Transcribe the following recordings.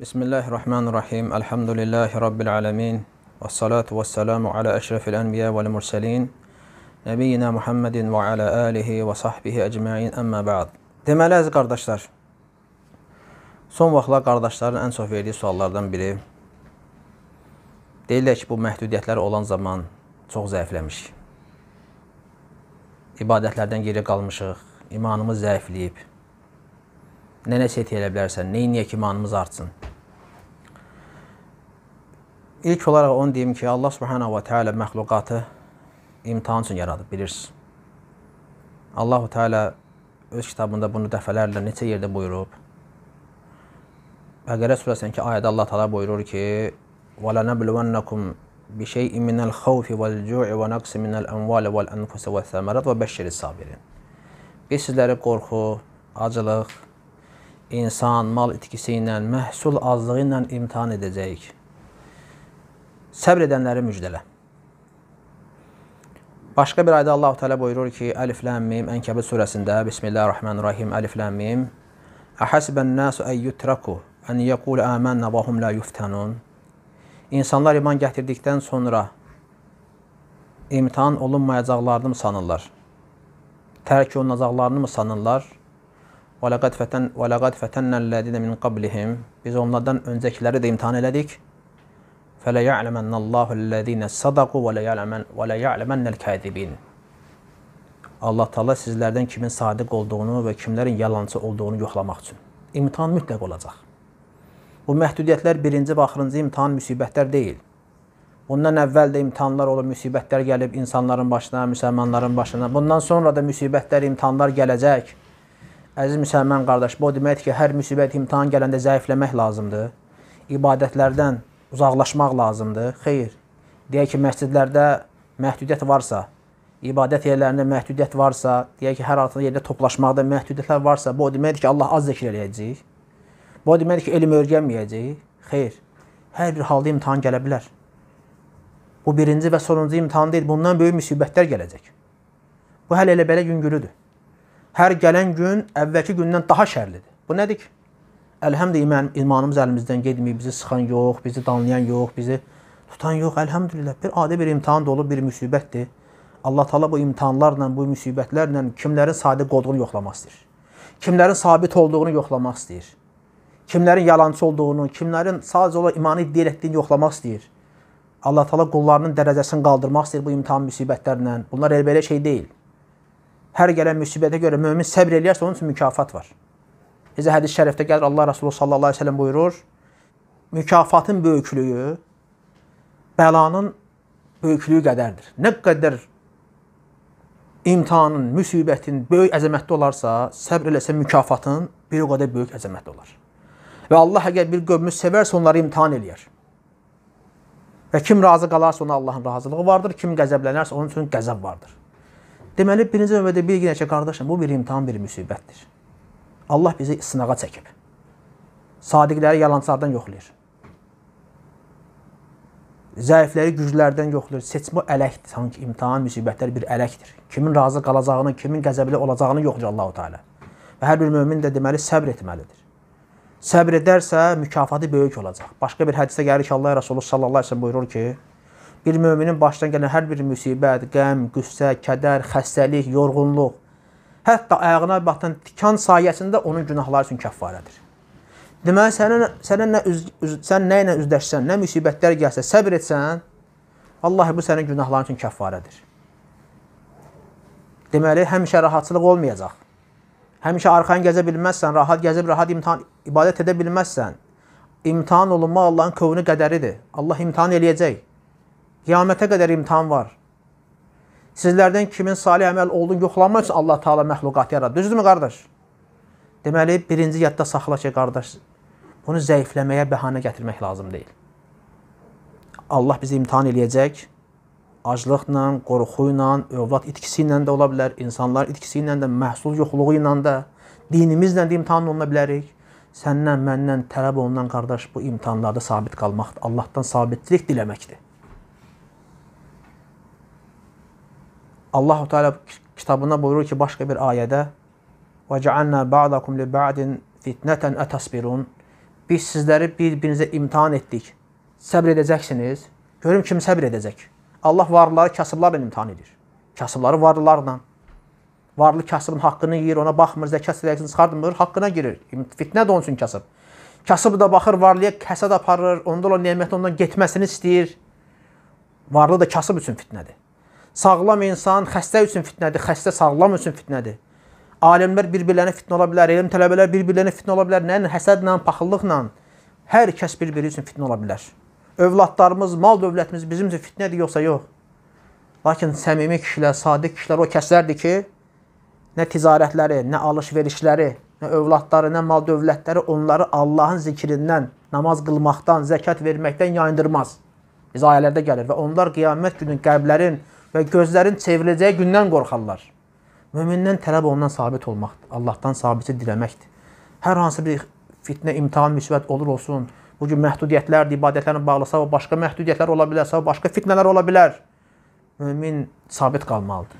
Bismillahirrahmanirrahim. Elhamdülillahi Rabbil alemin. Ve salatu ve selamu ala eşrefil enbiya vel murselin. Nebiyyina Muhammedin ve ala alihi və sahbihi ecmain əmmə ba'd. Deməli, əziz qardaşlar, son vaxtlar qardaşların ən çox verdiyi suallardan biri, deyirlər ki, bu məhdudiyyətlər olan zaman çox zəifləmiş. İbadətlərdən geri qalmışıq, imanımız zəifləyib nə nəsə et elə bilərsən, neyin niyə ki, imanımız artsın. İlk olaraq onu deyim ki, Allah subhanahu və teala məxluqatı imtihan üçün yaradıb, bilirsiniz. Allahu Teala öz kitabında bunu dəfələrlə neçə yerdə buyurub. Bəqərə surəsindəki ayədə Allah Teala buyurur ki: "Və lanəbluwannakum bi şey'in minəl xawfi vel cu'i və naqsin minəl amvali vel enfusi ves samarat və beşşiris sabirin." Biz sizləri qorxu, acılıq, insan mal itkisi ilə, məhsul azlığı ilə imtihan edəcəyik. Səbr edənləri müjdələ. Başqa bir ayda Allahu Teala buyurur ki, Əlif Lam Mim Ənkəbut surəsində Bismillahir-Rahmanir-Rahim Əlif Lam Mim Əhəsbən-nasu ay yutraku an yaqulu amanna və hum la yuftanun. İnsanlar iman gətirdikdən sonra imtihan olunmayacaqlarını mı sanırlar? Tərk olunacaqlarını mı sanırlar? Və laqad fətən və laqad fətənnəllədinə min qablihim. Biz onlardan öncəkiləri də imtahan elədik. Fələ ya'ləmənnəllahullədinə sadaqu və la ya'ləmən və la ya'ləmənnəl kazibin. Allah Taala sizlərdən kimin sadiq olduğunu və kimlərin yalançı olduğunu yoxlamaq üçün. İmtahan mütləq olacaq. Bu məhdudiyyətlər birinci və axırıncı imtahan müsibətlər deyil. Bundan əvvəl də imtahanlar olub, müsibətlər gəlib insanların başına, müsəlmanların başına. Bundan sonra da müsibətlər, imtahanlar gələcək. Əziz müsəlman qardaş, bu deməkdir ki, hər müsibət imtahan gələndə zəifləmək lazımdır. İbadətlərdən uzaqlaşmaq lazımdır. Xeyr. Deyək ki, məscidlərdə məhdudiyyət varsa, ibadət yerlərində məhdudiyyət varsa, deyək ki, hər altı yerdə toplaşmaqda məhdudiyyətlər varsa, bu deməkdir ki, Allah az zikr eləyəcəyik. Bu deməkdir ki, elm öyrənməyəcəyik. Xeyr. Hər bir halda imtahan gələ bilər. Bu birinci və sonuncu imtahan deyil, bundan böyük müsibətlər gələcək. Bu hələ elə belə yüngülüdür hər gələn gün əvvəlki gündən daha şərlidir. Bu nədir ki? Əlhəmdə iman, imanımız əlimizdən getməyib, bizi sıxan yox, bizi danlayan yox, bizi tutan yox. Əlhəmdülillah, bir adi bir imtahan da olub, bir müsibətdir. Allah Taala bu imtahanlarla, bu müsibətlərlə kimlərin sadiq olduğunu yoxlamaq istəyir. Kimlərin sabit olduğunu yoxlamaq istəyir. Kimlərin yalançı olduğunu, kimlərin sadəcə olaraq imanı iddia etdiyini yoxlamaq istəyir. Allah Taala qullarının dərəcəsini qaldırmaq istəyir bu imtahan müsibətlərlə. Bunlar elə belə şey deyil. Hər gələn müsibətə görə mömin səbr eləyərsə onun üçün mükafat var. Necə hədis-i şərifdə gəlir Allah Resulü sallallahu əleyhi və səlləm buyurur: "Mükafatın böyüklüyü bəlanın böyüklüyü qədərdir." Nə qədər imtahanın, müsibətin böyük əzəmətli olarsa, səbr eləsə mükafatın bir o qədər böyük əzəmətli olar. Və Allah əgər bir qövmü sevərsə onları imtahan eləyər. Və kim razı qalarsa ona Allahın razılığı vardır, kim qəzəblənərsə onun üçün qəzəb vardır. Deməli, birinci növbədə bilginə ki, qardaşım, bu bir imtihan, bir müsibətdir. Allah bizi sınağa çəkib. Sadiqləri yalançılardan yoxlayır. Zəifləri güclərdən yoxlayır. Seçmə ələkdir. Sanki imtihan, müsibətlər bir ələkdir. Kimin razı qalacağını, kimin qəzəbli olacağını yoxlayır Allahu Teala. Və hər bir mömin də deməli səbr etməlidir. Səbr edərsə mükafatı böyük olacaq. Başqa bir hədisdə gəlir ki, Allah Rəsulü sallallahu əleyhi və səlləm buyurur ki: Bir möminin başdan gələn hər bir müsibət, qəm, qüssə, kədər, xəstəlik, yorğunluq, hətta ayağına batan tikan sayəsində onun günahları üçün kəffarədir. Deməli sənin sənə nə üz, üz, sən nə ilə üzləşsən, nə müsibətlər gəlsə, səbr etsən, vallahi bu sənin günahların üçün kəffarədir. Deməli həmişə rahatçılıq olmayacaq. Həmişə arxan gəzə bilməzsən, rahat gəzib rahat imtahan ibadət edə bilməzsən. İmtahan olunma Allahın qovunu qədəridir. Allah imtahan eləyəcək. Qiyamətə qədər imtihan var. Sizlərdən kimin salih əməl olduğunu yoxlanmaq üçün Allah Taala məxluqatı yaradıb. Düzdürmü qardaş? Deməli, birinci yadda saxla ki, qardaş, bunu zəifləməyə bəhanə gətirmək lazım deyil. Allah bizi imtihan eləyəcək. Aclıqla, qorxu ilə, övlad itkisi ilə də ola bilər, insanlar itkisi ilə də, məhsul yoxluğu ilə də, dinimizlə də imtihan oluna bilərik. Səndən, məndən tələb olunan qardaş bu imtihanlarda sabit qalmaqdır. Allahdan sabitlik diləməkdir. Allahu Teala kitabında buyurur ki başqa bir ayədə "Və cealna ba'dakum li ba'din fitnatan atasbirun" Biz sizləri bir-birinizə imtahan etdik. Səbr edəcəksiniz. Görüm kim səbr edəcək. Allah varlıları kasıblarla imtahan edir. Kasıbları varlılarla. Varlı kasıbın haqqını yeyir, ona baxmır, zəkat sədaqəsini çıxardmır, haqqına girir. Fitnə də onun üçün kasıb. Kasıb da baxır varlıya, həsəd aparır, onda olan nemətin ondan getməsini istəyir. Varlı da kasıb üçün fitnədir. Sağlam insan xəstə üçün fitnədir, xəstə sağlam üçün fitnədir. Alimlər bir-birlərinə fitnə ola bilər, elm tələbələr bir-birlərinə fitnə ola bilər, nə həsədlə, paxıllıqla hər kəs bir-biri üçün fitnə ola bilər. Övladlarımız, mal dövlətimiz bizim üçün fitnədir yoxsa yox? Lakin səmimi kişilər, sadiq kişilər o kəslərdir ki, nə ticarətləri, nə alış-verişləri, nə övladları, nə mal dövlətləri onları Allahın zikrindən, namaz qılmaqdan, zəkat verməkdən yayındırmaz. Biz ayələrdə gəlir və onlar qiyamət günü qəlblərin və gözlərin çevriləcəyi gündən qorxarlar. Mömindən tələb ondan sabit olmaqdır. Allahdan sabiti diləməkdir. Hər hansı bir fitnə, imtahan, müsibət olur olsun, bu gün məhdudiyyətlər, ibadətlərlə bağlısa və başqa məhdudiyyətlər ola bilərsə, başqa fitnələr ola bilər. Mömin sabit qalmalıdır.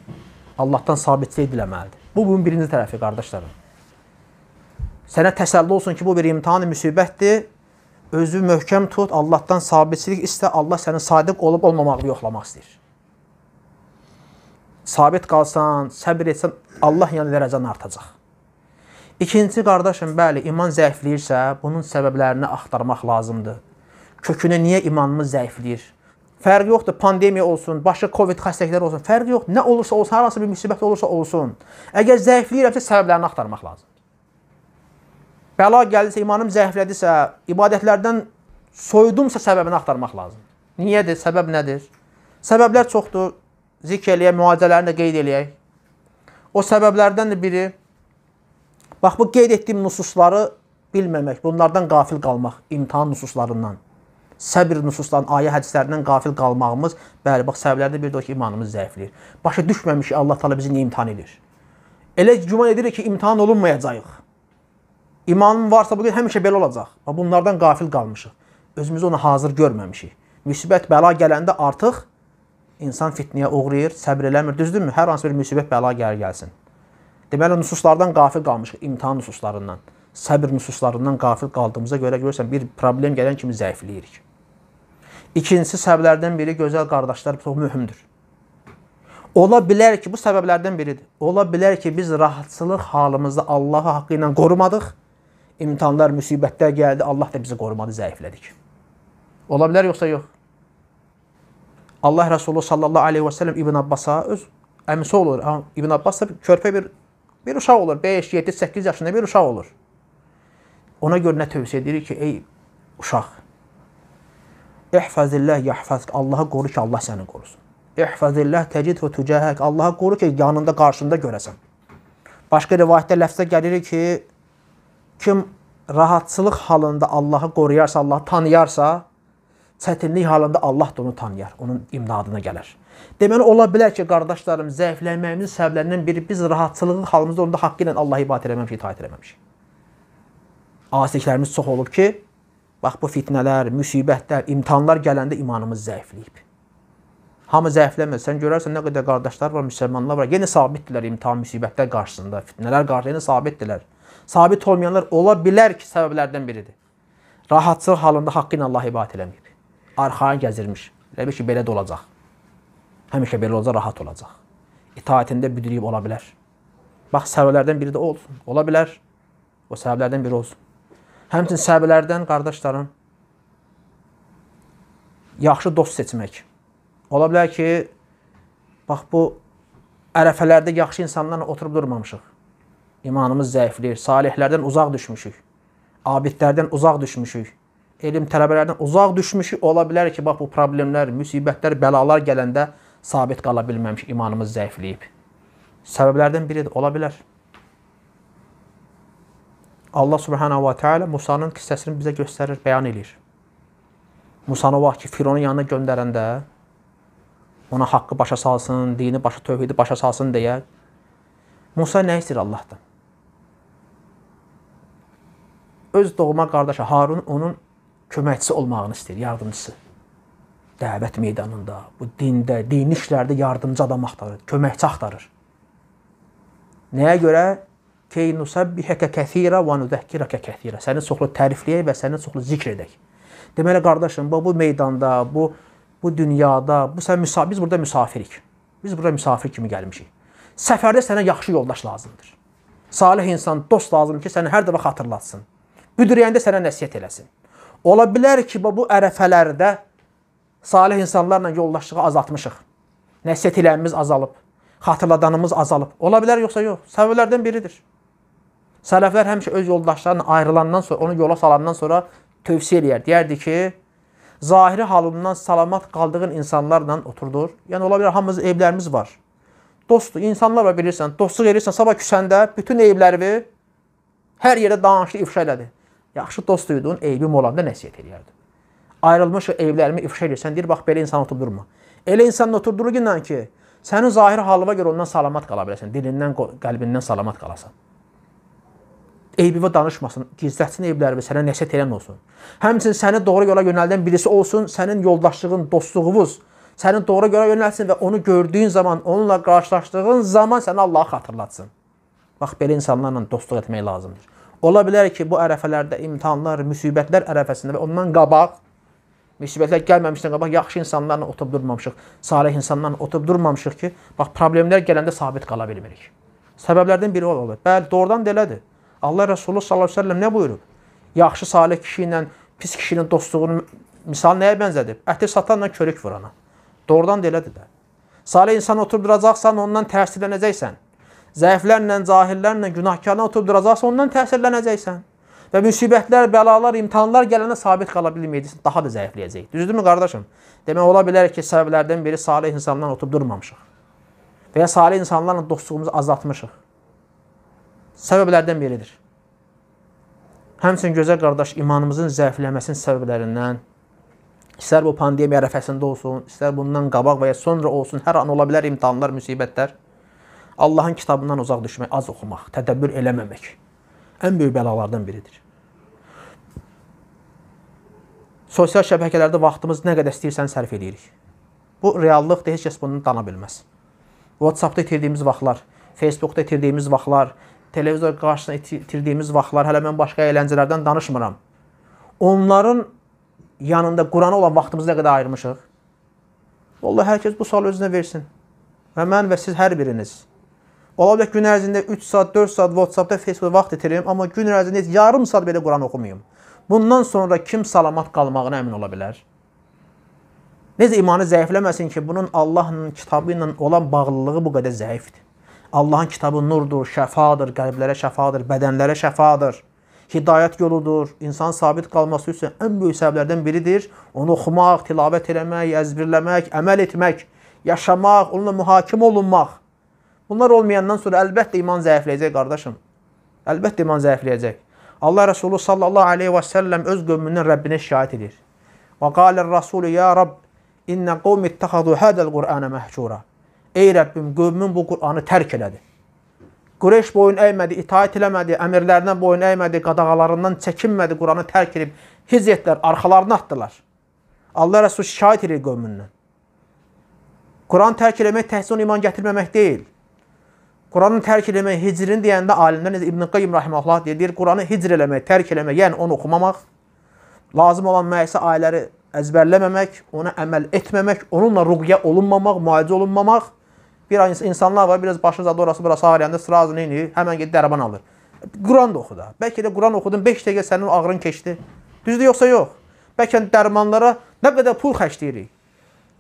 Allahdan sabitlik diləməlidir. Bu bunun birinci tərəfi qardaşlarım. Sənə təsəlli olsun ki, bu bir imtahan, müsibətdir. Özü möhkəm tut, Allahdan sabitlik istə, Allah sənin sadiq olub olmamağını yoxlamaq istəyir sabit qalsan, səbir etsən, Allah yəni dərəcən artacaq. İkinci qardaşım, bəli, iman zəifləyirsə, bunun səbəblərini axtarmaq lazımdır. Kökünə niyə imanımız zəifləyir? Fərqi yoxdur, pandemiya olsun, başqa Covid xəstəlikləri olsun, fərqi yox. Nə olursa olsun, hər hansı bir müsibət olursa olsun. Əgər zəifləyirəmsə səbəblərini axtarmaq lazımdır. Bəla gəldisə, imanım zəiflədisə, ibadətlərdən soyudumsa səbəbini axtarmaq lazımdır. Niyədir? Səbəb nədir? Səbəblər çoxdur zikr eləyək, müalicələrini də qeyd eləyək. O səbəblərdən də biri, bax, bu qeyd etdiyim nususları bilməmək, bunlardan qafil qalmaq, imtihan nususlarından, səbir nususlarından, ayə hədislərindən qafil qalmağımız, bəli, bax, səbəblərdə bir də o ki, imanımız zəifləyir. Başa düşməmiş Allah tala bizi imtihan edir. Elə güman edirik ki, imtihan olunmayacağıq. İmanın varsa bugün həmişə belə olacaq. Bunlardan qafil qalmışıq. Özümüzü ona hazır görməmişik. Müsibət bəla gələndə artıq insan fitniyə uğrayır, səbr eləmir, düzdürmü? Hər hansı bir müsibət bəla gəlir gəlsin. Deməli, nüsuslardan qafil qalmışıq, imtihan nüsuslarından, səbr nüsuslarından qafil qaldığımıza görə görürsən, bir problem gələn kimi zəifləyirik. İkincisi səbəblərdən biri gözəl qardaşlar çox mühümdür. Ola bilər ki, bu səbəblərdən biridir. Ola bilər ki, biz rahatçılıq halımızda Allahı haqqı ilə qorumadıq. İmtihanlar, müsibətlər gəldi, Allah da bizi qorumadı, zəiflədik. Ola bilər yoxsa yox? Allah Resulü sallallahu aleyhi və səlləm İbn Abbasa öz əmisi olur. İbn Abbas da körpə bir bir uşaq olur. 5, 7, 8 yaşında bir uşaq olur. Ona görə nə tövsiyə edirik ki, ey uşaq, İhfazillah yahfazk. Allahı qoru ki, Allah səni qorusun. İhfazillah təcid və tücəhək. Allahı qoru ki, yanında, qarşında görəsən. Başqa rivayətdə ləfzə gəlir ki, kim rahatçılıq halında Allahı qoruyarsa, Allahı tanıyarsa, çətinlik halında Allah da onu tanıyar, onun imdadına gələr. Deməli ola bilər ki, qardaşlarım, zəifləməyimizin səbəblərindən biri biz rahatçılığın halımızda onda haqqı ilə Allah'a ibadət eləməmişik, itaat eləməmişik. Asiliklərimiz çox olub ki, bax bu fitnələr, müsibətlər, imtahanlar gələndə imanımız zəifləyib. Hamı zəifləmir. Sən görərsən nə qədər qardaşlar var, müsəlmanlar var. Yenə sabitdirlər imtahan, müsibətlər qarşısında, fitnələr qarşısında yenə sabitdirlər. Sabit olmayanlar ola bilər ki, səbəblərdən biridir. Rahatçılıq halında haqqı ilə Allah ibadət eləmir arxayın gəzirmiş. Elə bil ki, belə də olacaq. Həmişə belə olacaq, rahat olacaq. İtaətində büdrüyüb ola bilər. Bax, səbəblərdən biri də olsun. Ola bilər. O səbəblərdən biri olsun. Həmçinin səbəblərdən qardaşlarım yaxşı dost seçmək. Ola bilər ki, bax bu ərəfələrdə yaxşı insanlarla oturub durmamışıq. İmanımız zəifləyir, salihlərdən uzaq düşmüşük. Abidlərdən uzaq düşmüşük elm tələbələrindən uzaq düşmüşük, ola bilər ki, bax bu problemlər, müsibətlər, bəlalar gələndə sabit qala bilməmiş imanımız zəifləyib. Səbəblərdən biri də ola bilər. Allah Subhanahu va Taala Musa'nın qissəsini bizə göstərir, bəyan eləyir. Musanı vaxt ki, Fironun yanına göndərəndə ona haqqı başa salsın, dini başa, tövhidi başa salsın deyə Musa nə istəyir Allahdan? Öz doğma qardaşı Harun onun köməkçisi olmağını istəyir, yardımçısı. Dəvət meydanında, bu dində, dini işlərdə yardımcı adam axtarır, köməkçi axtarır. Nəyə görə? Key nusabbihaka kathira və nuzəkkiraka kathira. Səni çoxlu tərifləyək və səni çoxlu zikr edək. Deməli qardaşım, bu, bu meydanda, bu bu dünyada, bu sən müsafir, biz burada müsafirik. Biz burada müsafir kimi gəlmişik. Səfərdə sənə yaxşı yoldaş lazımdır. Salih insan, dost lazımdır ki, səni hər dəfə xatırlatsın. Büdürəyəndə sənə nəsihət eləsin. Ola bilər ki, bu ərəfələrdə salih insanlarla yoldaşlığı azaltmışıq. Nəsihət eləyimiz azalıb, xatırladanımız azalıb. Ola bilər yoxsa yox. Səbəblərdən biridir. Sələflər həmişə öz yoldaşlarından ayrılandan sonra, onu yola salandan sonra tövsiyə eləyər. Deyərdi ki, zahiri halından salamat qaldığın insanlarla oturdur. Yəni ola bilər hamımız evlərimiz var. Dost, insanlar var bilirsən, dostluq edirsən, sabah küsəndə bütün evlərini hər yerdə danışdı, ifşa elədi. Yaxşı dost duyduğun eybim olanda nəsihət eləyərdin. Ayrılmış evlərimi ifşa edirsən, deyir, bax, belə insan oturub durma. Elə insanın oturduğu gündən ki, sənin zahiri halına görə ondan salamat qala biləsən, dilindən, qəlbindən salamat qalasan. Eybivə danışmasın, gizlətsin eyblərini, sənə nəsihət elən olsun. Həmçin səni doğru yola yönəldən birisi olsun, sənin yoldaşlığın, dostluğunuz, sənin doğru yola yönəlsin və onu gördüyün zaman, onunla qarşılaşdığın zaman səni Allah xatırlatsın. Bax, belə insanlarla dostluq etmək lazımdır. Ola bilər ki, bu ərəfələrdə imtihanlar, müsibətlər ərəfəsində və ondan qabaq müsibətlər gəlməmişdən qabaq yaxşı insanlarla otub durmamışıq, salih insanlarla otub durmamışıq ki, bax problemlər gələndə sabit qala bilmirik. Səbəblərdən biri ola bilər. Bəli, doğrudan da elədir. Allah Resulü sallallahu əleyhi və səlləm nə buyurub? Yaxşı salih kişi ilə pis kişinin dostluğunu misal nəyə bənzədib? Əti satanla körük vurana. Doğrudan da elədir də. Salih insan oturduracaqsan, ondan təsirlənəcəksən zəiflərlə, cahillərlə, günahkarla oturub duracaqsan, ondan təsirlənəcəksən. Və müsibətlər, bəlalar, imtahanlar gələndə sabit qala bilməyəcəksən, daha da zəifləyəcək. Düzdürmü qardaşım? Demək ola bilər ki, səbəblərdən biri salih insanlarla oturub durmamışıq. Və ya salih insanlarla dostluğumuzu azaltmışıq. Səbəblərdən biridir. Həmçinin gözəl qardaş imanımızın zəifləməsinin səbəblərindən istər bu pandemiya ərəfəsində olsun, istər bundan qabaq və ya sonra olsun, hər an ola bilər imtahanlar, müsibətlər. Allahın kitabından uzaq düşmək, az oxumaq, tədəbbür eləməmək ən böyük bəlalardan biridir. Sosial şəbəkələrdə vaxtımız nə qədər istəyirsən sərf eləyirik. Bu reallıqdır, heç kəs bundan dana bilməz. WhatsApp-da itirdiyimiz vaxtlar, Facebook-da itirdiyimiz vaxtlar, televizor qarşısına itirdiyimiz vaxtlar, hələ mən başqa əyləncələrdən danışmıram. Onların yanında Qurana olan vaxtımızı nə qədər ayırmışıq? Vallahi hər kəs bu sualı özünə versin. Və mən və siz hər biriniz Ola bilər gün ərzində 3 saat, 4 saat WhatsApp-da, Facebook-da vaxt itirim, amma gün ərzində heç yarım saat belə Quran oxumayım. Bundan sonra kim salamat qalmağına əmin ola bilər? Necə imanı zəifləməsin ki, bunun Allahın kitabı ilə olan bağlılığı bu qədər zəifdir. Allahın kitabı nurdur, şəfadır, qəlblərə şəfadır, bədənlərə şəfadır. Hidayət yoludur. İnsan sabit qalması üçün ən böyük səbəblərdən biridir. Onu oxumaq, tilavət eləmək, əzbirləmək, əməl etmək, yaşamaq, onunla mühakimə olunmaq. Bunlar olmayandan sonra əlbəttə iman zəifləyəcək qardaşım. Əlbəttə iman zəifləyəcək. Allah Resulü sallallahu aleyhi və səlləm öz qövmündən Rəbbinə şikayət edir. Və qalər Rasulü, ya Rabb, innə qovmi ittəxadu hədəl Qur'anə məhcura. Ey Rəbbim, qövmün bu Qur'anı tərk elədi. Qureyş boyun əymədi, itaət eləmədi, əmirlərinə boyun əymədi, qadağalarından çəkinmədi, Qur'anı tərk edib, hizyetlər arxalarını atdılar. Allah Resulü şikayət edir qövmündən. Quran tərk eləmək təhsin iman gətirməmək deyil. Quranı tərk eləmək, hicrin deyəndə alimlər İbn Qayyim rahimehullah deyir, Quranı hicr eləmək, tərk eləmək, yəni onu oxumamaq, lazım olan müəssisə ayələri əzbərləməmək, ona əməl etməmək, onunla ruqya olunmamaq, müalicə olunmamaq. Bir az insanlar var, biraz başı zadı orası burası ağrıyanda sırazı neyini, həmən gedir dərban alır. Quran da oxu da. Bəlkə də Quran oxudun 5 dəqiqə sənin ağrın keçdi. Düzdür yoxsa yox? Bəlkə dərmanlara nə qədər pul xərcləyirik.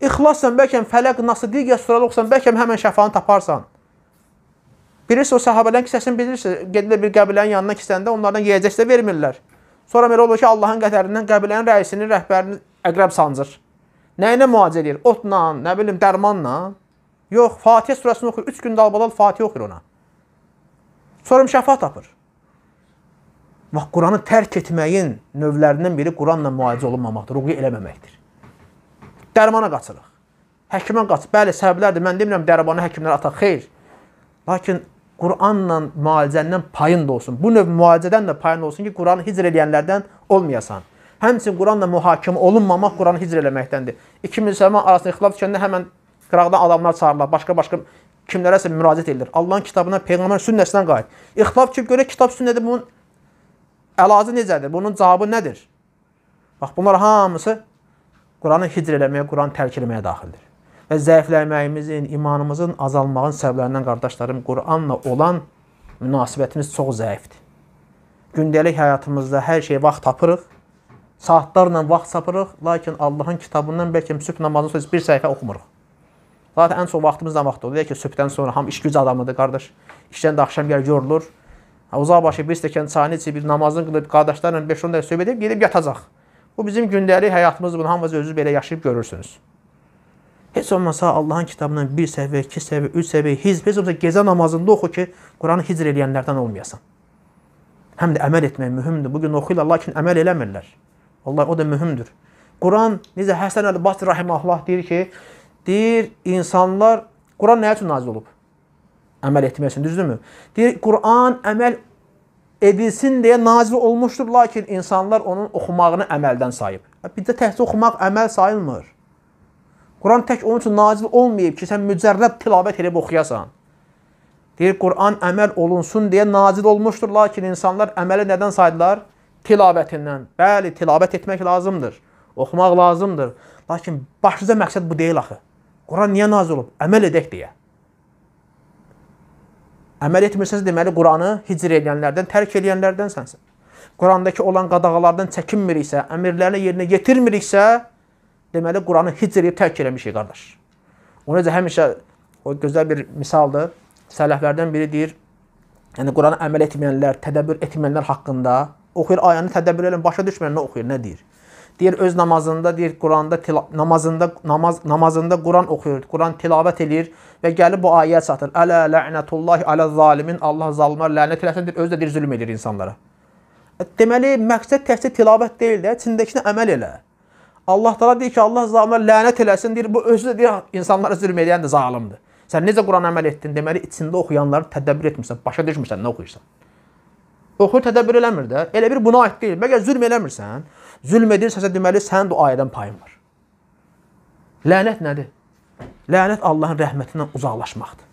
İxlasla bəlkə Fələq, Nas, digər surələr oxusan, bəlkə həmən şəfanı taparsan. Bilirsiniz o sahabələrin kisəsini bilirsiniz. Gedilir bir qəbilənin yanına kisəndə onlardan yeyəcək də vermirlər. Sonra belə olur ki, Allahın qədərindən qəbilənin rəisinin rəhbərini əqrəb sancır. Nə ilə müalicə edir? Otla, nə bilim, dərmanla? Yox, Fatihə surəsini oxuyur. 3 gün dalbadal Fatihə oxuyur ona. Sonra müşəfa tapır. Bax, Quranı tərk etməyin növlərindən biri Quranla müalicə olunmamaqdır, ruqya eləməməkdir. Dərmana qaçırıq. Həkimə qaç. Bəli, səbəblərdir. Mən demirəm dərmanı həkimlərə ataq. Xeyr. Lakin Quranla müalicəndən payın da olsun. Bu növ müalicədən də payın olsun ki, Quranı hicr edənlərdən olmayasan. Həmçinin Quranla mühakimə olunmamaq Quranı hicr eləməkdəndir. İki müsəlman arasında ixtilaf düşəndə həmən qıraqdan adamlar çağırırlar, başqa-başqa kimlərəsə müraciət edilir. Allahın kitabına, peyğəmbər sünnəsinə qayıt. İxtilaf ki, görə kitab sünnədir, bunun əlacı necədir? Bunun cavabı nədir? Bax, bunlar hamısı Quranı hicr eləməyə, Quranı tərk eləməyə daxildir və zəifləməyimizin, imanımızın azalmağın səbəblərindən qardaşlarım, Quranla olan münasibətimiz çox zəifdir. Gündəlik həyatımızda hər şeyə vaxt tapırıq, saatlarla vaxt tapırıq, lakin Allahın kitabından bəlkə sübh namazından sonra bir səhifə oxumuruq. Zaten ən çox vaxtımız nə vaxt olur? Deyək ki, sübhdən sonra ham işgücü adamıdır, qardaş. İşdən də axşam gəlir yorulur. Uzaq başı bir stəkan çayını içib, bir namazını qılıb, qardaşlarla 5-10 dəqiqə söhbət edib, gedib yatacaq. Bu bizim gündəlik həyatımızdır. Bunu hamınız özünüz belə yaşayıb görürsünüz. Heç olmasa Allahın kitabının bir səhvə, iki səhvə, üç səhvə, hizb, heç olmasa gecə namazında oxu ki, Quranı hicr eləyənlərdən olmayasan. Həm də əməl etmək mühümdür. Bugün oxuyurlar, lakin əməl eləmirlər. Vallahi o da mühümdür. Quran, necə Həsən Əl-Basri Rahimahullah deyir ki, deyir, insanlar, Quran nə üçün nazil olub? Əməl etmək üçün, düzdürmü? Deyir, Quran əməl edilsin deyə nazil olmuşdur, lakin insanlar onun oxumağını əməldən sayıb. Bir də təhsil oxumaq əməl sayılmır. Quran tək onun üçün nazil olmayıb ki, sən mücərrəb tilavət edib oxuyasan. Deyir, Quran əməl olunsun deyə nazil olmuşdur, lakin insanlar əməli nədən saydılar? Tilavətindən. Bəli, tilavət etmək lazımdır, oxumaq lazımdır. Lakin başlıca məqsəd bu deyil axı. Quran niyə nazil olub? Əməl edək deyə. Əməl etmirsəz deməli Quranı hicr edənlərdən, tərk edənlərdənsən sən. Qurandakı olan qadağalardan çəkinmiriksə, əmirlərini yerinə yetirmiriksə, Deməli, Quranı hicr edib tərk eləmişik, qardaş. O necə həmişə o gözəl bir misaldır. Sələflərdən biri deyir, yəni Quranı əməl etməyənlər, tədəbbür etməyənlər haqqında oxuyur ayəni tədəbbür elən, başa düşməyən nə oxuyur, nə deyir? Deyir öz namazında, deyir Quranda namazında namaz namazında Quran oxuyur, Quran tilavət eləyir və gəlib bu ayəyə çatır. Ələ la'natullah alə zalimin, Allah zalımlar lənət eləsin, deyir, öz də deyir zülm edir insanlara. E, deməli, məqsəd təkcə tilavət deyil də, içindəkinə əməl elə. Allah təala deyir ki, Allah zalimə lənət eləsin, deyir, bu özü də deyir, insanlara zülm edən də zalımdır. Sən necə Quran əməl etdin? Deməli, içində oxuyanları tədəbbür etmirsən, başa düşmürsən nə oxuyursan. Oxuyur tədəbbür eləmir də. Elə bir buna aid deyil. Məgər zülm eləmirsən, zülm edirsənsə deməli sənin də ayədən payın var. Lənət nədir? Lənət Allahın rəhmətindən uzaqlaşmaqdır.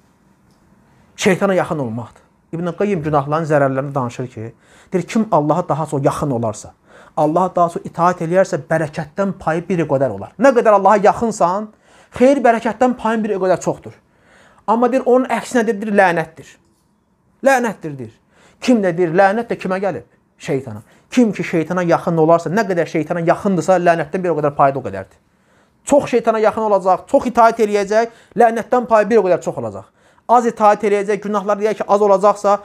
Şeytana yaxın olmaqdır. İbn Qayyim günahların zərərlərini danışır ki, deyir kim Allaha daha çox yaxın olarsa, Allah daha çox itaat eləyərsə, bərəkətdən payı bir qədər olar. Nə qədər Allaha yaxınsan, xeyir bərəkətdən payın bir qədər çoxdur. Amma deyir, onun əksinə deyir, lənətdir. Lənətdir, deyir. Kim də deyir, lənət də kimə gəlib? Şeytana. Kim ki şeytana yaxın olarsa, nə qədər şeytana yaxındırsa, lənətdən bir o qədər payda o qədərdir. Çox şeytana yaxın olacaq, çox itaat eləyəcək, lənətdən payı bir o qədər çox olacaq. Az itaat eləyəcək, günahlar deyək ki, az olacaqsa,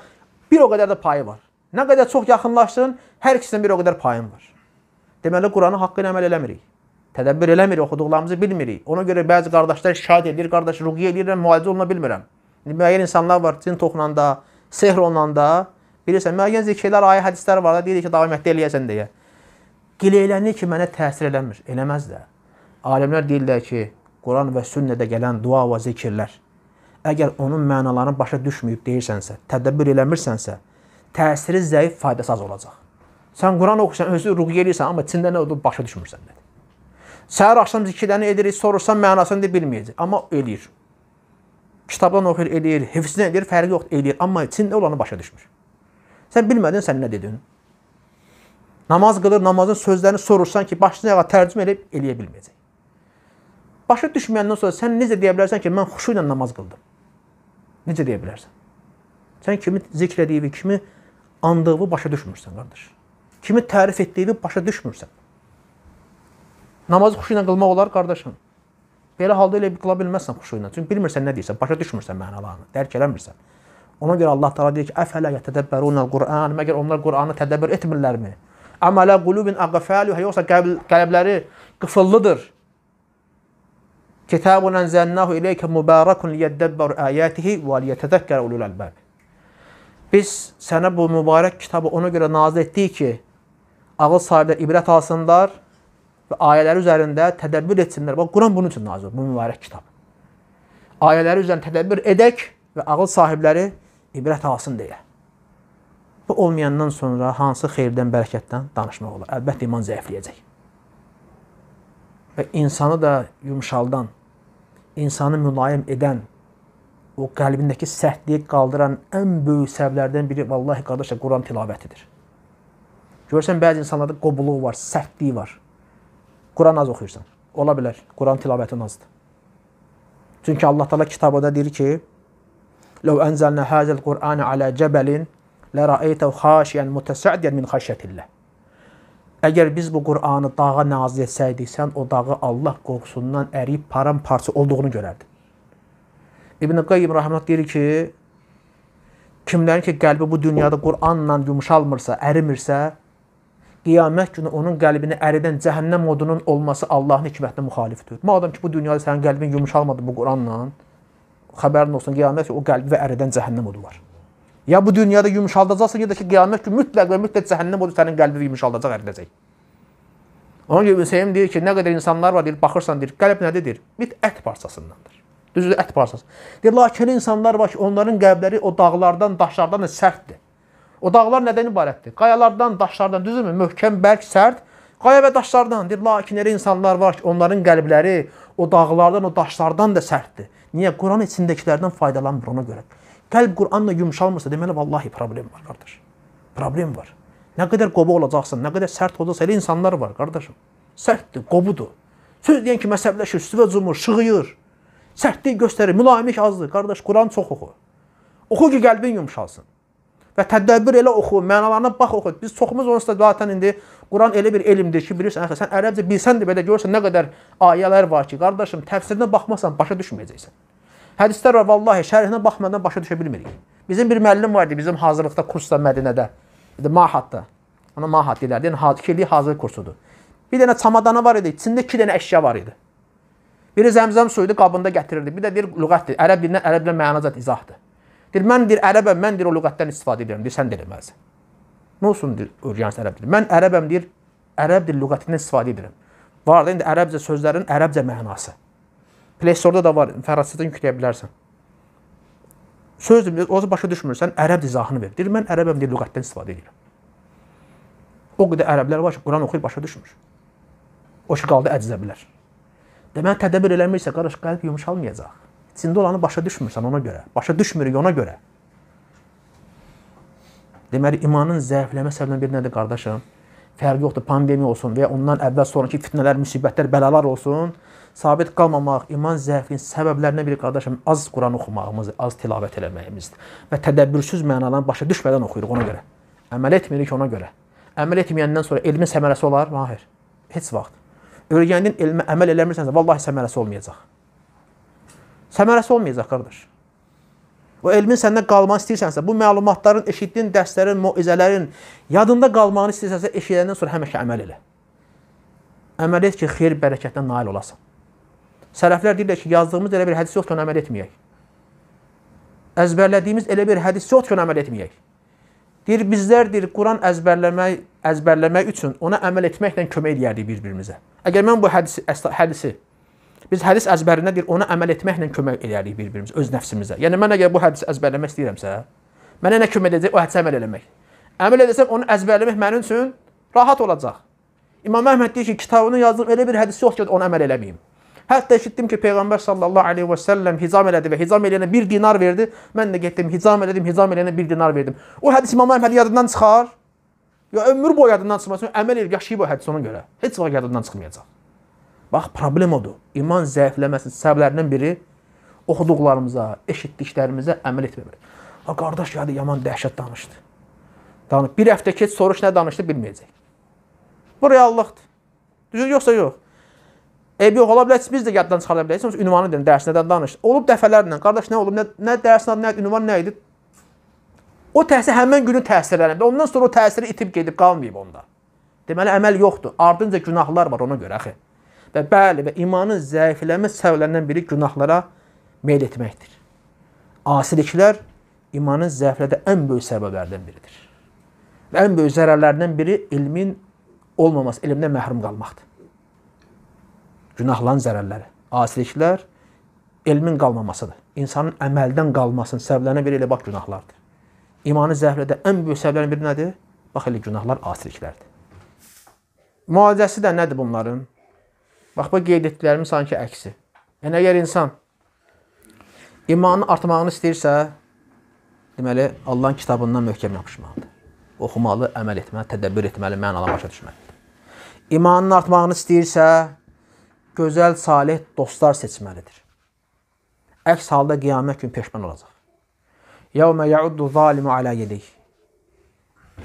bir o qədər də payı var. Nə qədər çox yaxınlaşdın, hər ikisindən bir o qədər payın var. Deməli Qur'anı haqqı ilə əməl eləmirik. Tədəbbür eləmirik, oxuduqlarımızı bilmirik. Ona görə bəzi qardaşlar şikayət edir, qardaş ruqyə eləyirəm, müalicə oluna bilmirəm. İndi müəyyən insanlar var, cin toxunanda, sehr olunanda, bilirsən, müəyyən zikirlər, ayə hədislər var da, deyir ki, davamətdə eləyəsən deyə. Giləylənir ki, mənə təsir eləmir. Eləməz də. Alimlər deyirlər ki, Quran və sünnədə gələn dua və zikirlər, əgər onun mənalarını başa düşməyib deyirsənsə, tədəbbür eləmirsənsə, təsiri zəif, faydası az olacaq. Sən Quran oxusan, özü ruqya eləyirsən, amma içində nə olduğunu başa düşmürsən nədir. Səhər axşam zikirlərini edirik, sorursan mənasını da bilməyəcək, amma eləyir. Kitabdan oxuyur, eləyir, hifzinə eləyir, fərqi yoxdur, eləyir, amma içində olanı başa düşmür. Sən bilmədin sən nə dedin? Namaz qılır, namazın sözlərini sorursan ki, başlayaq tərcümə edib eləyə bilməyəcək. Başa düşməyəndən sonra sən necə deyə bilərsən ki, mən xuşu ilə namaz qıldım? Necə deyə bilərsən? Sən kimi zikr edib, kimi andığını başa düşmürsən, qardaş. Kimi tərif etdiyini başa düşmürsən. Namazı xuşu ilə qılmaq olar, qardaşım. Belə halda elə qıla bilməzsən xuşu ilə. Çünki bilmirsən nə deyirsən, başa düşmürsən mənalarını, dərk eləmirsən. Ona görə Allah Taala deyir ki: "Əfələ yətədəbbərunəl Qur'an?" Məgər onlar Qur'anı tədəbbür etmirlərmi? Əmələ qulubin aqfaluha, yoxsa qəlbləri qıfıllıdır. Kitabun enzelnahu ileyke mubarakun liyeddebber ayatihi ve liyetezekkel ulul albab. Biz sənə bu mübarək kitabı ona görə nazil etdik ki, ağıl sahibləri ibrət alsınlar və ayələri üzərində tədəbbür etsinlər. Bax, Quran bunun üçün nazil, bu mübarək kitab. Ayələri üzərində tədəbbür edək və ağıl sahibləri ibrət alsın deyə. Bu olmayandan sonra hansı xeyirdən, bərəkətdən danışmaq olar? Əlbəttə iman zəifləyəcək. Və insanı da yumşaldan, insanı mülayim edən o qəlbindəki sərtliyi qaldıran ən böyük səbəblərdən biri vallahi qardaşlar Quran tilavətidir. Görsən bəzi insanlarda qobuluq var, sərtlik var. Quran az oxuyursan. Ola bilər, Quran tilavətin azdır. Çünki Allah Taala kitabında deyir ki: "Ləv ənzəlnə hazal Qur'anə alə cəbəlin la ra'aytahu xaşiyan mutasadiyan min xaşyatillah." Əgər biz bu Qur'anı dağa nazil etsəydik, sən o dağı Allah qorxusundan əriyib paramparça olduğunu görərdin. İbn Qayyim rahmat deyir ki, kimlərin ki qəlbi bu dünyada Qur'anla yumşalmırsa, ərimirsə, qiyamət günü onun qəlbini əridən cəhənnəm odunun olması Allahın hikmətinə müxalifdir. Madam ki bu dünyada sənin qəlbin yumşalmadı bu Qur'anla, xəbərin olsun qiyamət o qəlbi və əridən cəhənnəm odu var. Ya bu dünyada yumşaldacaqsan ya da ki qiyamət günü mütləq və mütləq cəhənnəm odu sənin qəlbini yumşaldacaq, əridəcək. Onun kimi Hüseyn deyir ki, nə qədər insanlar var deyir, baxırsan deyir, qəlb nədir? Bir ət parçasındandır. Düzdür, ət parçası. Deyir, lakin insanlar var ki, onların qəlbləri o dağlardan, daşlardan da sərtdir. O dağlar nədən ibarətdir? Qayalardan, daşlardan, düzdürmü? Möhkəm, bərk, sərt, qaya və daşlardan. Deyir, lakin elə insanlar var ki, onların qəlbləri o dağlardan, o daşlardan da sərtdir. Niyə? Quran içindəkilərdən faydalanmır ona görə. Qəlb Quranla yumşalmırsa, deməli, vallahi problem var, qardaş. Problem var. Nə qədər qobu olacaqsan, nə qədər sərt olacaqsan, elə insanlar var, qardaşım. Sərtdir, qobudur. Söz deyən ki, məsəbləşir, süvə cumur, şığıyır. Sərtlik göstərir, mülayimlik azdır. Qardaş, Quran çox oxu. Oxu ki, qəlbin yumşalsın. Və tədəbbür elə oxu, mənalarına bax oxu. Biz çoxumuz onsuz da zatən indi Quran elə bir elmdir ki, bilirsən, sən ərəbcə bilsən də belə görürsən nə qədər ayələr var ki, qardaşım, təfsirinə baxmasan başa düşməyəcəksən. Hədislər var, vallahi şərhinə baxmadan başa düşə bilmirik. Bizim bir müəllim vardı bizim hazırlıqda kursda Mədinədə, idi Mahatda. Ona Mahat deyirlər, yəni hazırlıqlı hazırlıq kursudur. Bir dənə çamadana var idi, içində 2 dənə əşya var idi. Biri zəmzəm suyunu qabında gətirirdi. Bir də deyir lüğətdir. Ərəb dilindən ərəb dilinə mənazat izahdır. Deyir mən deyir ərəbəm, mən deyir o lüğətdən istifadə edirəm. Deyir sən də eləməlisən. Nə olsun deyir öyrənsən ərəb dili. Mən ərəbəm deyir ərəb dil lüğətindən istifadə edirəm. Var da indi ərəbcə sözlərin ərəbcə mənası. Play Store-da da var. Fərasətdən yükləyə bilərsən. Söz ozu başa düşmürsən, ərəb izahını ver. Deyir mən ərəbəm deyir lüğətdən istifadə edirəm. O qədər ərəblər var ki, Quran oxuyur başa düşmür. O ki qaldı əcnəbilər. Deməli tədbir eləmirsə, qardaş, qəlb yumşalmayacaq. İçində olanı başa düşmürsən ona görə. Başa düşmürük ona görə. Deməli imanın zəifləmə səbəbindən biri nədir qardaşım? Fərqi yoxdur, pandemiya olsun və ya ondan əvvəl sonrakı fitnələr, müsibətlər, bəlalar olsun, sabit qalmamaq iman zəifliyinin səbəblərindən biri qardaşım az Quran oxumağımız, az tilavət eləməyimizdir və tədəbbürsüz mənalarını başa düşmədən oxuyuruq ona görə. Əməl etmirik ona görə. Əməl etməyəndən sonra elmin səmərəsi olar? Mahir. Heç vaxt öyrəndin elmə əməl eləmirsənsə, vallahi səmərəsi olmayacaq. Səmərəsi olmayacaq, qardaş. O elmin səndə qalmanı istəyirsənsə, bu məlumatların, eşitdiyin dərslərin, moizələrin yadında qalmanı istəyirsənsə, eşidəndən sonra həmişə əməl elə. Əməl et ki, xeyir bərəkətlə nail olasan. Sələflər deyirlər ki, yazdığımız elə bir hədis yoxdur, əməl etməyək. Əzbərlədiyimiz elə bir hədis yoxdur, əməl etməyək. Deyir, bizlərdir, Quran əzbərləmək əzbərləmək üçün ona əməl etməklə kömək edərdik bir-birimizə. Əgər mən bu hədisi hədisi biz hədis əzbəri nədir? Ona əməl etməklə kömək edərik bir-birimizə, öz nəfsimizə. Yəni mən əgər bu hədisi əzbərləmək istəyirəmsə, mənə nə kömək edəcək o hədisə əməl eləmək? Əməl edəsəm onu əzbərləmək mənim üçün rahat olacaq. İmam Əhməd deyir ki, kitabını yazdım, elə bir hədis yox ki, ona əməl eləməyim. Hətta eşitdim ki, Peyğəmbər sallallahu aleyhi və səlləm hicam elədi və hicam eləyənə bir dinar verdi. Mən də getdim, hicam elədim, hicam eləyənə bir dinar verdim. O hədis İmam Əhməd yadından çıxar. Ya ömür boyu yadından çıxmasın, əməl edib yaşayıb o hədis ona görə. Heç vaxt yadından çıxmayacaq. Bax, problem odur. İman zəifləməsinin səbəblərindən biri oxuduqlarımıza, eşitdiklərimizə əməl etməmək. Ha qardaş yadı yaman dəhşət danışdı. Danıb bir həftə keç soruş nə danışdı bilməyəcək. Bu reallıqdır. Düzdür yoxsa yox? Eybi yox, ola bilər biz də yaddan çıxara biləcəksiniz. Ünvanı deyim, dərs nədən danışdı. Olub dəfələrlə. Qardaş nə olub, nə, nə dərsin adı, nə ünvan nə idi? O təsir həmin günün təsirlərində. Ondan sonra o təsiri itib gedib qalmayıb onda. Deməli əməl yoxdur. Ardınca günahlar var ona görə axı. Və bəli, və imanın zəifləmə səbəblərindən biri günahlara meyl etməkdir. Asiliklər imanın zəiflədə ən böyük səbəblərdən biridir. Və ən böyük zərərlərindən biri ilmin olmaması, elmdən məhrum qalmaqdır. Günahların zərərləri, asiliklər elmin qalmamasıdır. İnsanın əməldən qalmasının səbəblərindən biri elə bax günahlardır imanı zəhrlədə ən böyük səbəblərin biri nədir? Bax, elə günahlar asiliklərdir. Müalicəsi də nədir bunların? Bax, bu qeyd etdiklərimin sanki əksi. Yəni, əgər insan imanın artmağını istəyirsə, deməli, Allahın kitabından möhkəm yapışmalıdır. Oxumalı, əməl etməli, tədəbbür etməli, mənala başa düşməlidir. İmanın artmağını istəyirsə, gözəl, salih dostlar seçməlidir. Əks halda qiyamət gün peşman olacaq. يَوْمَ يَعُدُّ الظَّالِمُ عَلَى يَدَيْهِ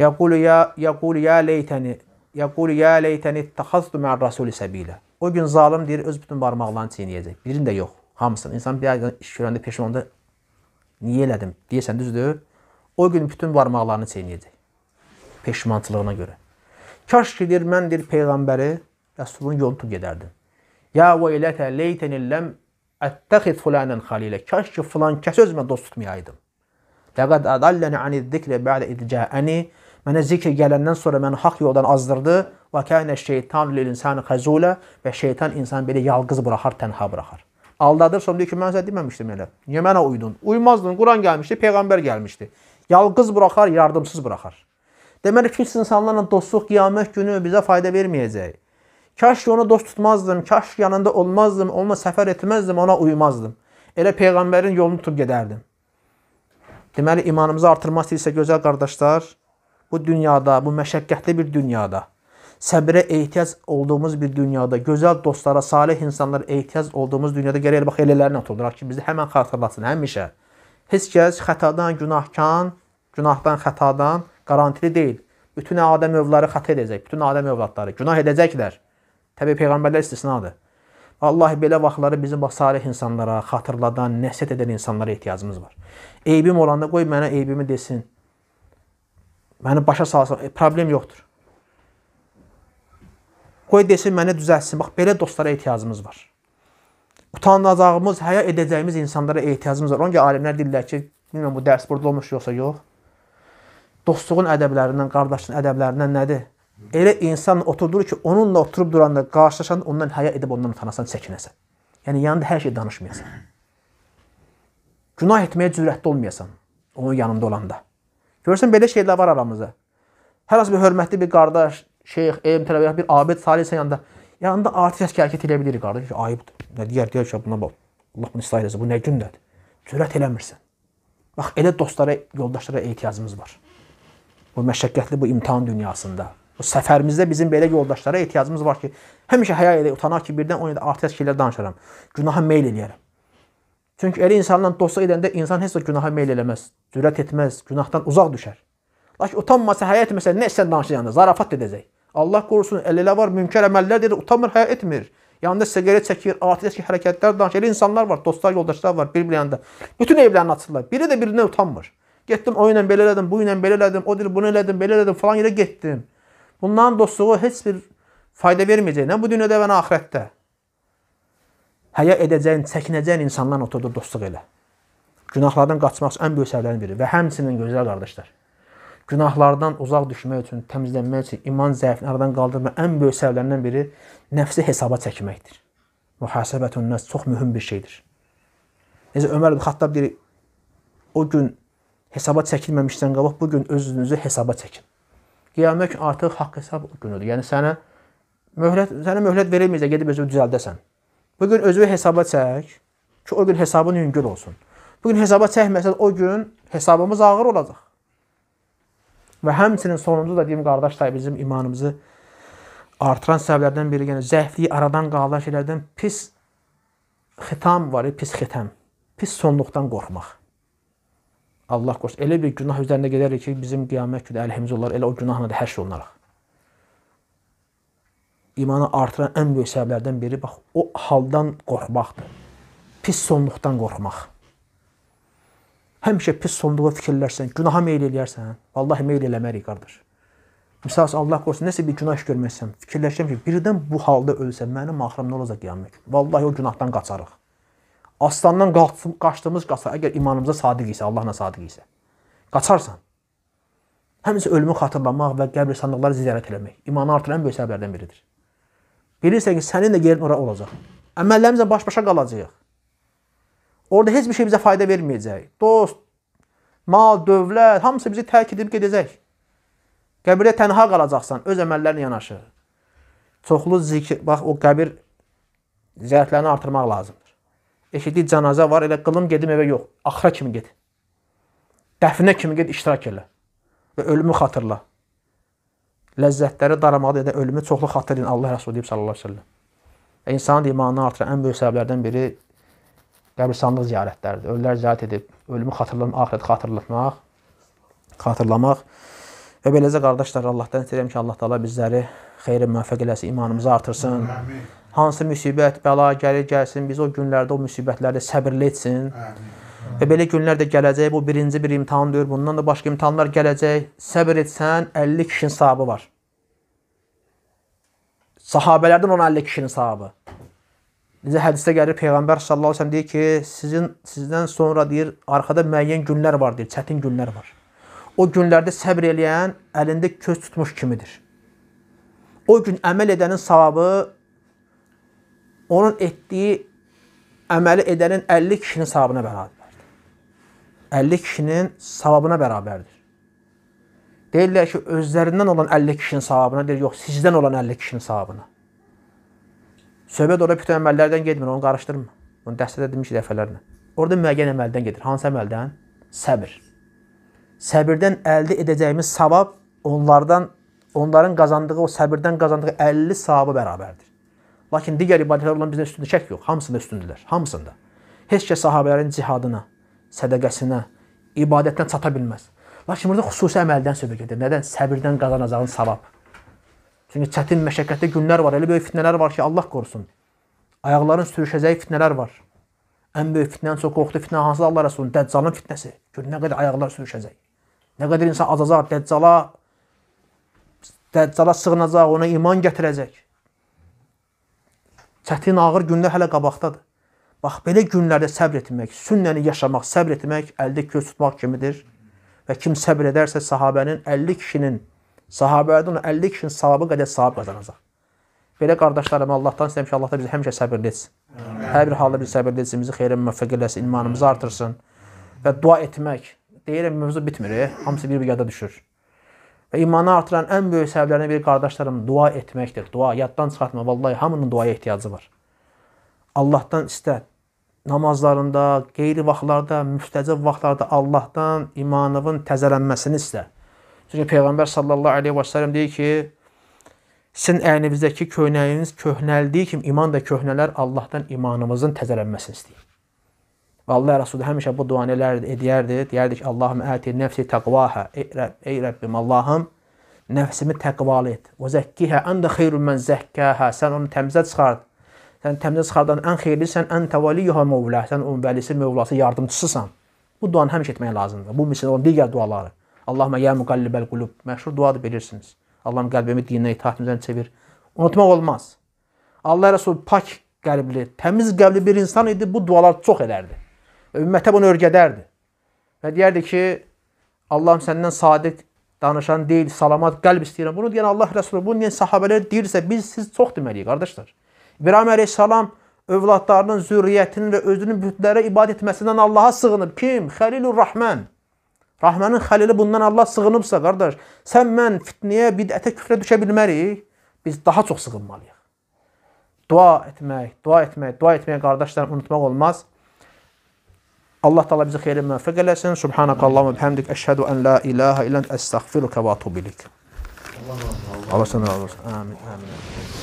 يَقُولُ يَا يَقُولُ يَا لَيْتَنِ يَقُولُ يَا لَيْتَنِ اتَّخَذْتُ مَعَ الرَّسُولِ سَبِيلًا O gün zalım deyir öz bütün barmaqlarını çiğnəyəcək. Birini də yox, hamısını. İnsan bir iş görəndə peşmanda niyə elədim deyəsən düzdür? O gün bütün barmaqlarını çiğnəyəcək. Peşmançılığına görə. Kaş ki deyir mən deyir peyğəmbəri Rəsulun yolunu tutub gedərdim. Ya və elətə leytənilləm əttəxid fulanən xalilə. Kaş ki filan kəs özümə dost tutmayaydım. Fəqəd ədalləni ani zikri bə'də idcəəni. Mənə zikr gələndən sonra məni haqq yoldan azdırdı. Və kənə şeytan lil insanı xəzulə və şeytan insanı belə yalqız buraxar, tənha buraxar. Aldadır, sonra deyir ki, mən sənə deməmişdim elə. Niyə mənə uydun? Uymazdın, Quran gəlmişdi, Peyğəmbər gəlmişdi. Yalqız buraxar, yardımsız buraxar. Deməli, pis insanlarla dostluq qiyamət günü bizə fayda verməyəcək. Kaş ki, onu dost tutmazdım, kaş yanında olmazdım, onunla səfər etməzdim, ona uymazdım. Elə Peyğəmbərin yolunu tutub gedərdim. Deməli, imanımızı artırmaq istəyirsə, gözəl qardaşlar, bu dünyada, bu məşəqqətli bir dünyada, səbirə ehtiyac olduğumuz bir dünyada, gözəl dostlara, salih insanlara ehtiyac olduğumuz dünyada gərək bax elələrini oturduraq ki, bizi həmən xatırlatsın həmişə. Heç kəs xətadan, günahkan, günahdan, xətadan qarantili deyil. Bütün Adəm övladları xəta edəcək, bütün Adəm övladları günah edəcəklər. Təbii peyğəmbərlər istisnadır. Allah belə vaxtları bizim bax salih insanlara, xatırladan, nəsihət edən insanlara ehtiyacımız var. Eybim olanda qoy mənə eybimi desin. Məni başa salsın, e, problem yoxdur. Qoy desin, məni düzəltsin. Bax belə dostlara ehtiyacımız var. Utanacağımız, həya edəcəyimiz insanlara ehtiyacımız var. Onun ki, alimlər deyirlər ki, bilmirəm bu dərs burada olmuş yoxsa yox. Dostluğun ədəblərindən, qardaşlığın ədəblərindən nədir? elə insan oturdur ki, onunla oturub duranda qarşılaşanda ondan həya edib ondan utanasan, çəkinəsən. Yəni yanında hər şey danışmayasan. Günah etməyə cürətli olmayasan onun yanında olanda. Görürsən belə şeylər var aramızda. Hər hansı bir hörmətli bir qardaş, şeyx, elm tələbəsi, bir abid salihsə yanında yanında artist hərəkət edə bilir qardaş. Ayıbdır. Nə deyər, deyər ki, buna bax. Allah bunu islah edəcək. Bu nə gündədir? Cürət eləmirsən. Bax elə dostlara, yoldaşlara ehtiyacımız var. Bu məşəqqətli bu imtahan dünyasında. O səfərimizdə bizim belə yoldaşlara ehtiyacımız var ki, həmişə həya elə utanaq ki, birdən 10 ildə artıq şeylər danışaram. Günaha meyl eləyərəm. Çünki elə insanla dostluq edəndə insan heç də günaha meyl eləməz, cürət etməz, günahdan uzaq düşər. Lakin utanmasa, həya etməsə, nə etsən danışacağında zarafat edəcək. Allah qorusun, elə-elə var, münkər əməllər deyir, utanmır, həya etmir. Yanında siqaret çəkir, atəşli hərəkətlər danışır. Elə insanlar var, dostlar, yoldaşlar var, bir-bir yanında. Bütün evlərini açırlar. Biri də birindən utanmır. Getdim o ilə belə elədim, bu ilə belə elədim, o dil bunu elədim, belə elədim, falan yerə getdim. Bunların dostluğu heç bir fayda verməyəcəyinə bu dünyada və axirətdə həya edəcəyin, çəkinəcəyin insanlarla oturdur dostluq elə. Günahlardan qaçmaq ən böyük səbəblərin biri və həmçinin gözəl qardaşlar. Günahlardan uzaq düşmək üçün, təmizlənmək üçün, iman zəifini aradan qaldırma ən böyük səbəblərindən biri nəfsi hesaba çəkməkdir. Mühasibətun nəs çox mühüm bir şeydir. Necə Ömər ibn Xattab deyir, o gün hesaba çəkilməmişdən qabaq bu gün özünüzü hesaba çəkin. Qiyamət artıq haqq hesab günüdür. Yəni sənə möhlət sənə möhlət verilməyəcək gedib özünü düzəldəsən. Bu gün özünü hesaba çək ki, o gün hesabın yüngül olsun. Bu gün hesaba çəkməsən o gün hesabımız ağır olacaq. Və həmçinin sonuncu da deyim qardaşlar bizim imanımızı artıran səbəblərdən biri yəni zəifliyi aradan qaldıran şeylərdən pis xitam var, pis xitam. Pis sonluqdan qorxmaq. Allah qorusun, elə bir günah üzərində gedərik ki, bizim qiyamət günü əlhimiz olar, elə o günahla da həşr olunarıq. İmanı artıran ən böyük səbəblərdən biri, bax, o haldan qorxmaqdır. Pis sonluqdan qorxmaq. Həmişə pis sonluğa fikirlərsən, günaha meyil eləyərsən, vallahi meyil eləmərik, qardaş. Misal Allah qorusun, nəsə bir günah görməsən, fikirləşirəm ki, birdən bu halda ölsəm, mənim axırım nə olacaq qiyamət günü? Vallahi o günahdan qaçarıq. Aslandan qaçdığımız qaçar. Əgər imanımıza sadiq isə, Allahla sadiq isə. Qaçarsan. Həmişə ölümü xatırlamaq və qəbr sandıqları ziyarət eləmək imanı artıran böyük səbəblərdən biridir. Bilirsən ki, sənin də yerin ora olacaq. Əməllərimizlə baş-başa qalacağıq. Orada heç bir şey bizə fayda verməyəcək. Dost, mal, dövlət, hamısı bizi tərk edib gedəcək. Qəbirdə tənha qalacaqsan, öz əməllərinə yanaşı. Çoxlu zikir, bax o qəbir ziyarətlərini artırmaq lazım eşitdik cənaza var, elə qılım gedim evə yox, axıra kimi get. Dəfnə kimi get, iştirak elə. Və ölümü xatırla. Ləzzətləri daramağı edən ölümü çoxlu xatırlayın Allah Rəsulü deyib sallallahu əleyhi və səlləm. Və insanın imanını artıran ən böyük səbəblərdən biri qəbristanlıq ziyarətləridir. Ölülər ziyarət edib ölümü xatırlamaq, axirət xatırlatmaq, xatırlamaq və beləcə qardaşlar Allahdan istəyirəm ki, Allah təala bizləri xeyrə müvəffəq eləsin, imanımızı artırsın. Amin. Hansı müsibət, bəla gəlir, gəlsin, biz o günlərdə o müsibətləri səbirli etsin. Amin. Və belə günlər də gələcək. Bu birinci bir imtahandır. Bundan da başqa imtahanlar gələcək. Səbir etsən 50 kişinin sahibi var. Sahabələrdən 10-50 kişinin sahibi. Necə hədisdə gəlir peyğəmbər sallallahu əleyhi və səlləm deyir ki, sizin sizdən sonra deyir, arxada müəyyən günlər var deyir, çətin günlər var. O günlərdə səbr eləyən əlində köz tutmuş kimidir. O gün əməl edənin savabı onun etdiyi əməli edənin 50 kişinin savabına bərabərdir. 50 kişinin savabına bərabərdir. Deyirlər ki, özlərindən olan 50 kişinin savabına deyir, yox, sizdən olan 50 kişinin savabına. Söhbət orada bütün əməllərdən getmir, onu qarışdırma. Bunu dəstədə demiş dəfələrlə. Orada müəyyən əməldən gedir. Hansı əməldən? Səbir. Səbirdən əldə edəcəyimiz savab onlardan onların qazandığı o səbirdən qazandığı 50 savaba bərabərdir. Lakin digər ibadətlər olan bizdən üstündə şək yox. Hamısında üstündülər. Hamısında. Heç kəs sahabələrin cihadına, sədaqəsinə, ibadətinə çata bilməz. Lakin burada xüsusi əməldən söhbət gedir. Nədən? Səbirdən qazanacağın savab. Çünki çətin, məşəqqətli günlər var. Elə böyük fitnələr var ki, Allah qorusun. Ayaqların sürüşəcəyi fitnələr var. Ən böyük fitnənin çox qorxdu fitnə hansı Allah Rəsulunun Dəccalın fitnəsi. Gör nə qədər ayaqlar sürüşəcək. Nə qədər insan azacaq Dəccala Dəccala sığınacaq, ona iman gətirəcək. Çətin ağır günlər hələ qabaqdadır. Bax, belə günlərdə səbr etmək, sünnəni yaşamaq, səbr etmək əldə köz tutmaq kimidir. Və kim səbr edərsə sahabənin 50 kişinin, sahabələrdən 50 kişinin savabı qədər savab qazanacaq. Belə qardaşlarım, Allahdan istəyirəm ki, Allah da bizi həmişə səbirli etsin. Hər bir halda bizi səbirli etsin, bizi xeyrə müvəffəq eləsin, imanımızı artırsın. Və dua etmək, deyirəm, mövzu bitmir, e? hamısı bir-bir yada düşür. Və imanı artıran ən böyük səbəblərindən biri qardaşlarım dua etməkdir. Dua yaddan çıxartma. Vallahi hamının duaya ehtiyacı var. Allahdan istə. Namazlarında, qeyri vaxtlarda, müftəcəb vaxtlarda Allahdan imanının təzələnməsini istə. Çünki Peyğəmbər sallallahu əleyhi və səlləm deyir ki, sizin əyinizdəki köynəyiniz köhnəldiyi kimi iman da köhnələr Allahdan imanımızın təzələnməsini istəyir. Allah Resulü həmişə bu duanı edərdi. Deyərdi ki, Allahım əti nəfsi təqvaha. Ey, Rəb, ey Rəbbim, Allahım nəfsimi təqvalı et. Və zəkkihə əndə xeyrun mən zəkkəhə. Sən onu təmizə çıxard. Sən təmizə çıxardan ən xeyirlisən, ən təvaliyuha mövlə. Sən onun vəlisi, mövlası, yardımçısısan. Bu duanı həmişə etmək lazımdır. Bu misal onun digər duaları. Allahümə ya müqəllibəl qulub. Məşhur duadır bilirsiniz. Allahım qəlbimi dininə itaətimizdən çevir. Unutmaq olmaz. Allah Rəsulü pak qəlbli, təmiz qəlbli bir insan idi. Bu dualar çox edərdi. Ümmətə bunu örgədərdi. Və deyərdi ki, Allahım səndən sadiq danışan deyil, salamat qəlb istəyirəm. Bunu deyən Allah Rəsulü, bunu deyən sahabələr deyirsə, biz siz çox deməliyik, qardaşlar. İbrahim əleyhissalam övladlarının, zürriyyətinin və özünün bütlərə ibad etməsindən Allaha sığınıb. Kim? Xəlilur Rəhmən. Rəhmənin xəlili bundan Allah sığınıbsa, qardaş, sən mən fitniyə, bidətə, küfrə düşə bilmərik. Biz daha çox sığınmalıyıq. Dua etmək, dua etmək, dua etməyə qardaşlar unutmaq olmaz. Allah təala bizi xeyrə müvəffəq eləsin. Subhanakallahumma bihamdik əşhədu an la ilaha illən əstəğfiruka və atubu ilayk. Allah Allah. Allah sənə razı olsun. Amin. Amin.